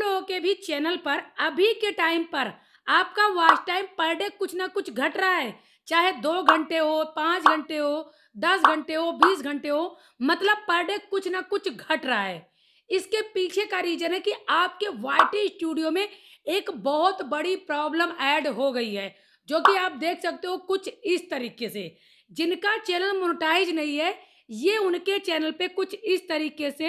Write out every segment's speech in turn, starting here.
लोगों के भी चैनल पर अभी के टाइम पर आपका वॉच टाइम पर डे कुछ ना कुछ घट रहा है चाहे दो घंटे हो पांच घंटे हो दस घंटे हो बीस घंटे हो मतलब पर डे कुछ ना कुछ घट रहा है इसके पीछे का रीजन है कि आपके वाई स्टूडियो में एक बहुत बड़ी प्रॉब्लम ऐड हो गई है जो कि आप देख सकते हो कुछ इस तरीके से जिनका चैनल मोनोटाइज नहीं है ये उनके चैनल पे कुछ इस तरीके से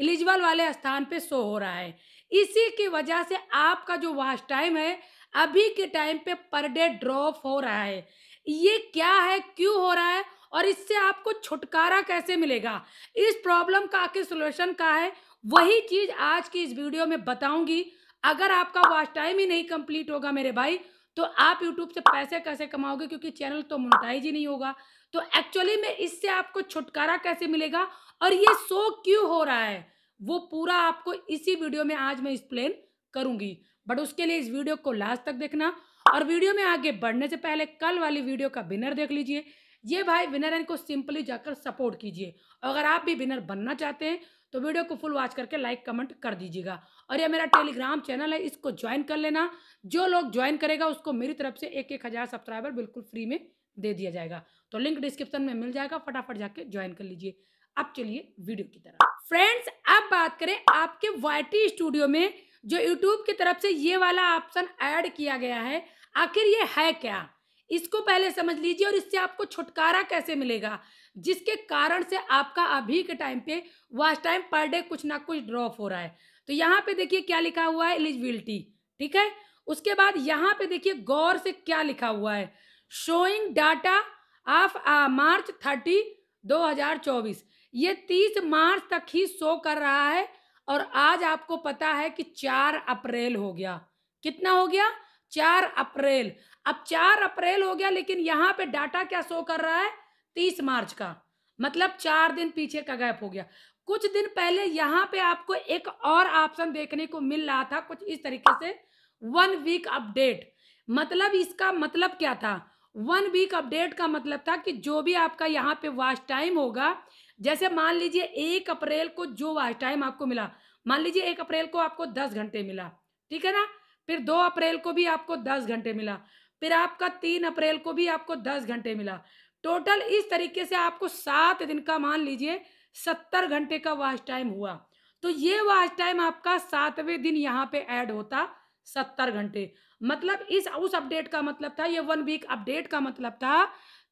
एलिजिबल वाले स्थान पे शो हो रहा है इसी की वजह से आपका जो वॉच टाइम है अभी के टाइम पे पर डे ड्रॉप हो रहा है ये क्या है क्यों हो रहा है और इससे आपको छुटकारा कैसे मिलेगा इस प्रॉब्लम का आखिर सोल्यूशन का है वही चीज़ आज की इस वीडियो में बताऊंगी अगर आपका वॉच टाइम ही नहीं कंप्लीट होगा मेरे भाई तो आप यूट्यूब से पैसे कैसे कमाओगे क्योंकि चैनल तो मोनटाइज ही नहीं होगा तो एक्चुअली में इससे आपको छुटकारा कैसे मिलेगा और ये शो क्यों हो रहा है वो पूरा आपको इसी वीडियो में आज मैं एक्सप्लेन करूंगी बट उसके लिए इस वीडियो को लास्ट तक देखना और वीडियो में आगे बढ़ने से पहले कल वाली वीडियो का विनर देख लीजिए ये भाई विनर इनको सिंपली जाकर सपोर्ट कीजिए अगर आप भी विनर बनना चाहते हैं तो वीडियो को फुल वॉच करके लाइक कमेंट कर दीजिएगा और ये मेरा टेलीग्राम चैनल है इसको ज्वाइन कर लेना जो लोग ज्वाइन करेगा उसको मेरी तरफ से एक एक हज़ार सब्सक्राइबर बिल्कुल फ्री में दे दिया जाएगा तो लिंक डिस्क्रिप्शन में मिल जाएगा फटाफट जाके ज्वाइन कर लीजिए अब चलिए वीडियो की तरफ फ्रेंड्स अब बात करें आपके वाई स्टूडियो में जो यूट्यूब की तरफ से ये वाला ऑप्शन ऐड किया गया है आखिर ये है क्या इसको पहले समझ लीजिए और इससे आपको छुटकारा कैसे मिलेगा जिसके कारण से आपका अभी के टाइम पे वाच टाइम पर डे कुछ ना कुछ ड्रॉप हो रहा है तो यहाँ पे देखिए क्या लिखा हुआ है एलिजिबिलिटी ठीक है उसके बाद यहाँ पे देखिए गौर से क्या लिखा हुआ है showing data of March thirty दो ये तीस मार्च तक ही शो कर रहा है और आज आपको पता है कि चार अप्रैल हो गया कितना हो गया चार अप्रैल अब चार अप्रैल हो गया लेकिन यहाँ पे डाटा क्या शो कर रहा है तीस मार्च का मतलब चार दिन पीछे का गैप हो गया कुछ दिन पहले यहाँ पे आपको एक और ऑप्शन देखने को मिल रहा था कुछ इस तरीके से वन वीक अपडेट मतलब इसका मतलब क्या था वन वीक अपडेट का मतलब था कि जो भी आपका यहाँ पे वॉच टाइम होगा जैसे मान लीजिए एक अप्रैल को जो टाइम आपको मिला मान लीजिए एक अप्रैल को आपको दस घंटे मिला ठीक है ना फिर दो अप्रैल को भी आपको दस घंटे मिला फिर आपका तीन अप्रैल को भी आपको दस घंटे मिला टोटल इस तरीके से आपको सात दिन का मान लीजिए सत्तर घंटे का वाच टाइम हुआ तो ये वाच टाइम आपका सातवें दिन यहाँ पे ऐड होता सत्तर घंटे मतलब इस उस अपडेट का मतलब था ये वन वीक अपडेट का मतलब था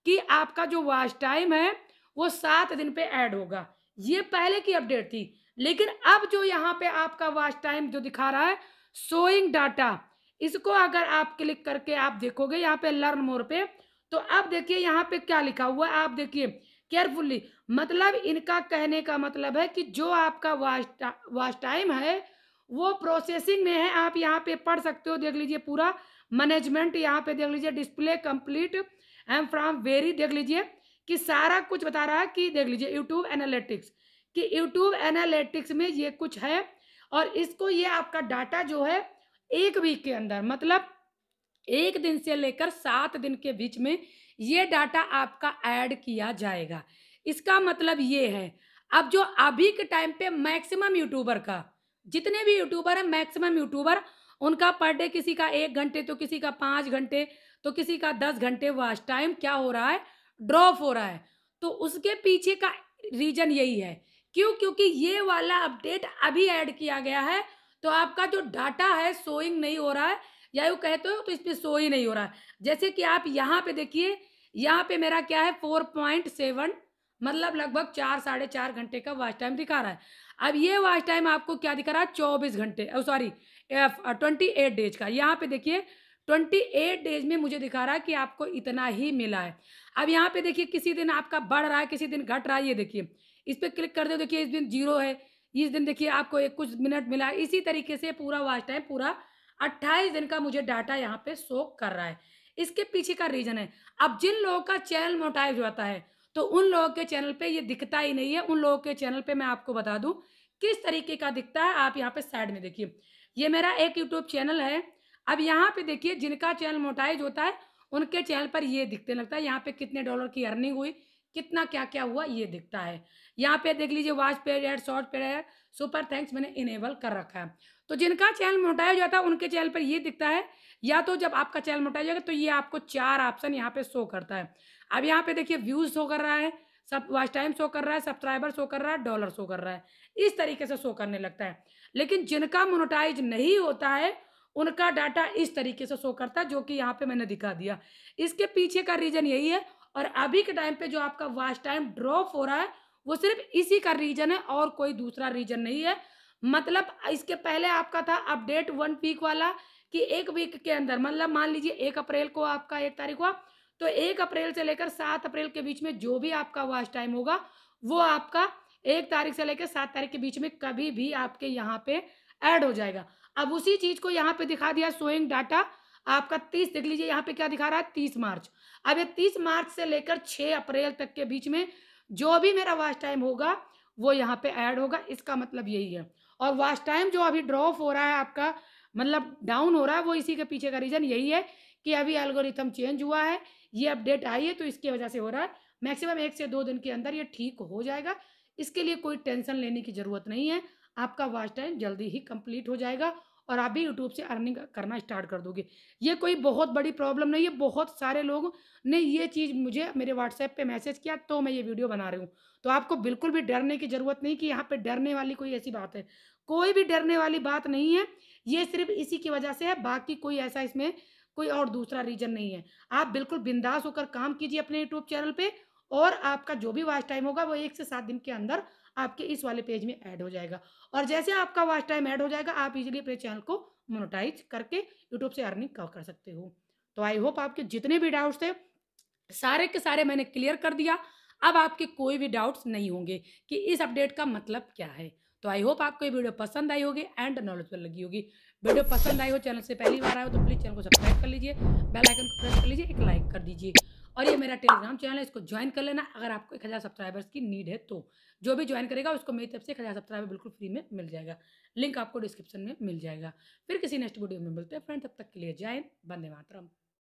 कि आपका जो वाच टाइम है वो सात दिन पे ऐड होगा ये पहले की अपडेट थी लेकिन अब जो यहाँ पे आपका वॉच टाइम जो दिखा रहा है सोइंग डाटा इसको अगर आप क्लिक करके आप देखोगे यहाँ पे लर्न मोर पे तो अब देखिए यहाँ पे क्या लिखा हुआ है आप देखिए केयरफुल्ली मतलब इनका कहने का मतलब है कि जो आपका वाच वाच टाइम है वो प्रोसेसिंग में है आप यहाँ पे पढ़ सकते हो देख लीजिए पूरा मैनेजमेंट यहाँ पे देख लीजिए display complete M from very देख लीजिए कि सारा कुछ बता रहा है कि देख लीजिए यूट्यूब एनालिटिक्स कि यूट्यूब एनालिटिक्स में ये कुछ है और इसको ये आपका डाटा जो है एक वीक के अंदर मतलब एक दिन से लेकर सात दिन के बीच में ये डाटा आपका ऐड किया जाएगा इसका मतलब ये है अब जो अभी के टाइम पे मैक्सिमम यूट्यूबर का जितने भी यूट्यूबर हैं मैक्सिमम यूट्यूबर उनका पर डे किसी का एक घंटे तो किसी का पाँच घंटे तो किसी का दस घंटे वाच टाइम क्या हो रहा है ड्रॉप हो रहा है तो उसके पीछे का रीजन यही है क्यों क्योंकि ये वाला अपडेट अभी ऐड किया गया है तो आपका जो डाटा है सोइंग नहीं हो रहा है या यू कहते हो तो इस पर सो ही नहीं हो रहा है जैसे कि आप यहाँ पे देखिए यहाँ पे मेरा क्या है फोर पॉइंट सेवन मतलब लगभग चार साढ़े चार घंटे का वाच टाइम दिखा रहा है अब ये वाच टाइम आपको क्या दिखा रहा है चौबीस घंटे सॉरी ट्वेंटी एट डेज का यहाँ पे देखिए ट्वेंटी एट डेज में मुझे दिखा रहा है कि आपको इतना ही मिला है अब यहाँ पे देखिए किसी दिन आपका बढ़ रहा है किसी दिन घट रहा है ये देखिए इस पर क्लिक कर दो देखिए इस दिन जीरो है इस दिन देखिए आपको एक कुछ मिनट मिला है इसी तरीके से पूरा वाच टाइम पूरा अट्ठाईस दिन का मुझे डाटा यहाँ पे शो कर रहा है इसके पीछे का रीज़न है अब जिन लोगों का चैनल मोटाइज होता है तो उन लोगों के चैनल पे ये दिखता ही नहीं है उन लोगों के चैनल पे मैं आपको बता दूं किस तरीके का दिखता है आप यहाँ पे साइड में देखिए ये मेरा एक यूट्यूब चैनल है अब यहाँ पे देखिए जिनका चैनल मोटाइज होता है उनके चैनल पर ये दिखते लगता है यहाँ पे कितने डॉलर की अर्निंग हुई कितना क्या क्या हुआ ये दिखता है यहाँ पे देख लीजिए watch paid ad short paid ad super thanks मैंने इनेबल कर रखा है तो जिनका चैनल मोटाया जाता है उनके चैनल पर ये दिखता है या तो जब आपका चैनल मोटाया जाएगा तो ये आपको चार ऑप्शन यहाँ पे शो करता है अब यहाँ पे देखिए व्यूज शो कर रहा है सब वॉच टाइम शो कर रहा है सब्सक्राइबर शो कर रहा है डॉलर शो कर रहा है इस तरीके से शो करने लगता है लेकिन जिनका मोनोटाइज नहीं होता है उनका डाटा इस तरीके से शो करता है जो कि यहाँ पे मैंने दिखा दिया इसके पीछे का रीज़न यही है और अभी के टाइम पे जो आपका वास्ट टाइम ड्रॉप हो रहा है वो सिर्फ इसी का रीज़न है और कोई दूसरा रीज़न नहीं है मतलब इसके पहले आपका था अपडेट वन वीक वाला कि एक वीक के अंदर मतलब मान लीजिए एक अप्रैल को आपका एक तारीख हुआ तो एक अप्रैल से लेकर सात अप्रैल के बीच में जो भी आपका वास्ट टाइम होगा वो आपका एक तारीख से लेकर सात तारीख के बीच में कभी भी आपके यहाँ पे ऐड हो जाएगा अब उसी चीज को यहाँ पे दिखा दिया सोइंग डाटा आपका तीस देख लीजिए यहाँ पे क्या दिखा रहा है तीस मार्च अब ये तीस मार्च से लेकर छह अप्रैल तक के बीच में जो भी मेरा वाच टाइम होगा वो यहाँ पे ऐड होगा इसका मतलब यही है और वाच टाइम जो अभी ड्रॉप हो रहा है आपका मतलब डाउन हो रहा है वो इसी के पीछे का रीज़न यही है कि अभी एल्गोरिथम चेंज हुआ है ये अपडेट आई है तो इसकी वजह से हो रहा है मैक्सिमम एक से दो दिन के अंदर ये ठीक हो जाएगा इसके लिए कोई टेंशन लेने की ज़रूरत नहीं है आपका वॉच टाइम जल्दी ही कंप्लीट हो जाएगा और आप भी यूट्यूब से अर्निंग करना स्टार्ट कर दोगे ये कोई बहुत बड़ी प्रॉब्लम नहीं है बहुत सारे लोग ने ये चीज़ मुझे मेरे व्हाट्सएप पे मैसेज किया तो मैं ये वीडियो बना रही हूँ तो आपको बिल्कुल भी डरने की ज़रूरत नहीं कि यहाँ पे डरने वाली कोई ऐसी बात है कोई भी डरने वाली बात नहीं है ये सिर्फ इसी की वजह से है बाकी कोई ऐसा इसमें कोई और दूसरा रीज़न नहीं है आप बिल्कुल बिंदास होकर काम कीजिए अपने यूट्यूब चैनल पर और आपका जो भी वाच टाइम होगा वो एक से सात दिन के अंदर आपके इस वाले पेज में ऐड हो जाएगा और जैसे आपका वाच टाइम ऐड हो जाएगा आप इजीली अपने चैनल को मोनोटाइज करके यूट्यूब से अर्निंग कर सकते हो तो आई होप आपके जितने भी डाउट्स थे सारे के सारे मैंने क्लियर कर दिया अब आपके कोई भी डाउट्स नहीं होंगे कि इस अपडेट का मतलब क्या है तो आई होप आपको ये वीडियो पसंद आई होगी एंड नॉलेजफुल लगी होगी वीडियो पसंद आई हो चैनल से पहली बार आए हो तो प्लीज़ चैनल को सब्सक्राइब कर लीजिए बेल आइकन को प्रेस कर लीजिए एक लाइक कर दीजिए और ये मेरा टेलीग्राम चैनल है इसको ज्वाइन कर लेना अगर आपको एक हज़ार सब्सक्राइबर्स की नीड है तो जो भी ज्वाइन करेगा उसको मेरी तरफ से एक हज़ार सब्सक्राइबर बिल्कुल फ्री में मिल जाएगा लिंक आपको डिस्क्रिप्शन में मिल जाएगा फिर किसी नेक्स्ट वीडियो में मिलते हैं फ्रेंड तब तक के लिए जय बंदे मातरम